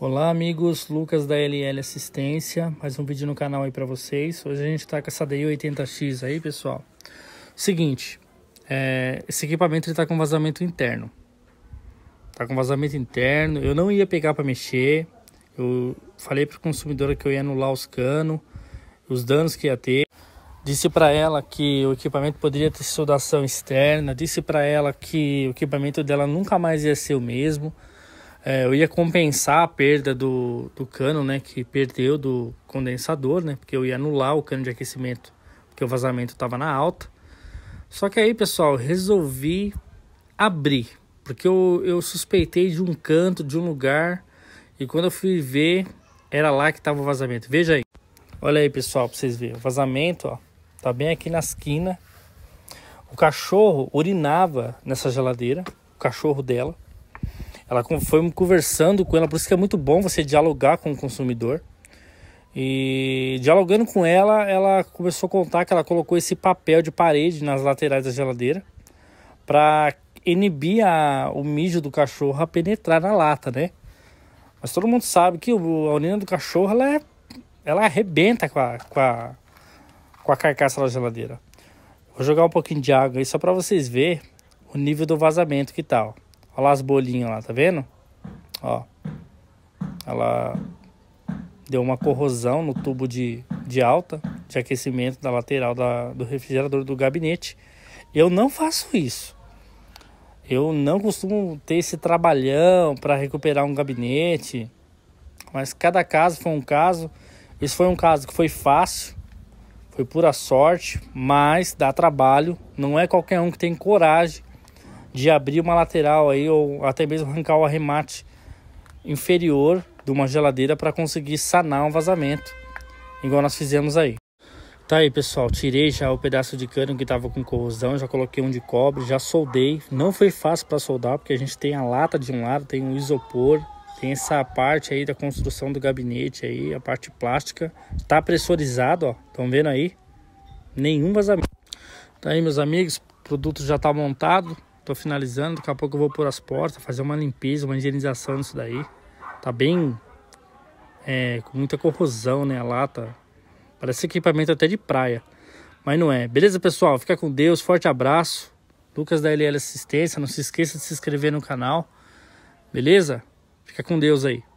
Olá amigos, Lucas da LL Assistência, mais um vídeo no canal aí para vocês. Hoje a gente está com essa DI80X aí, pessoal. Seguinte, é, esse equipamento está com vazamento interno. Tá com vazamento interno, eu não ia pegar para mexer. Eu falei para consumidora que eu ia anular os canos, os danos que ia ter. Disse para ela que o equipamento poderia ter soldação externa, disse para ela que o equipamento dela nunca mais ia ser o mesmo. É, eu ia compensar a perda do, do cano, né, que perdeu do condensador, né, porque eu ia anular o cano de aquecimento, porque o vazamento estava na alta. Só que aí, pessoal, resolvi abrir, porque eu, eu suspeitei de um canto, de um lugar, e quando eu fui ver, era lá que estava o vazamento. Veja aí. Olha aí, pessoal, para vocês verem. O vazamento, ó, tá bem aqui na esquina. O cachorro urinava nessa geladeira, o cachorro dela. Ela foi conversando com ela, por isso que é muito bom você dialogar com o consumidor. E dialogando com ela, ela começou a contar que ela colocou esse papel de parede nas laterais da geladeira para inibir a, o mijo do cachorro a penetrar na lata, né? Mas todo mundo sabe que a urina do cachorro ela, é, ela arrebenta com a, com, a, com a carcaça da geladeira. Vou jogar um pouquinho de água aí só para vocês verem o nível do vazamento que tal. Tá, Olha lá as bolinhas lá, tá vendo? Ó. Ela deu uma corrosão no tubo de, de alta, de aquecimento da lateral da, do refrigerador do gabinete. Eu não faço isso. Eu não costumo ter esse trabalhão para recuperar um gabinete. Mas cada caso foi um caso. Esse foi um caso que foi fácil, foi pura sorte, mas dá trabalho. Não é qualquer um que tem coragem de abrir uma lateral aí ou até mesmo arrancar o arremate inferior de uma geladeira para conseguir sanar um vazamento, igual nós fizemos aí. Tá aí, pessoal, tirei já o pedaço de cano que estava com corrosão, já coloquei um de cobre, já soldei. Não foi fácil para soldar, porque a gente tem a lata de um lado, tem um isopor, tem essa parte aí da construção do gabinete aí, a parte plástica. Tá pressurizado, ó. Estão vendo aí? Nenhum vazamento. Tá aí, meus amigos, o produto já tá montado. Tô finalizando, daqui a pouco eu vou pôr as portas, fazer uma limpeza, uma higienização nisso daí. Tá bem... É, com muita corrosão, né? A lata. Parece equipamento até de praia. Mas não é. Beleza, pessoal? Fica com Deus. Forte abraço. Lucas da LL Assistência. Não se esqueça de se inscrever no canal. Beleza? Fica com Deus aí.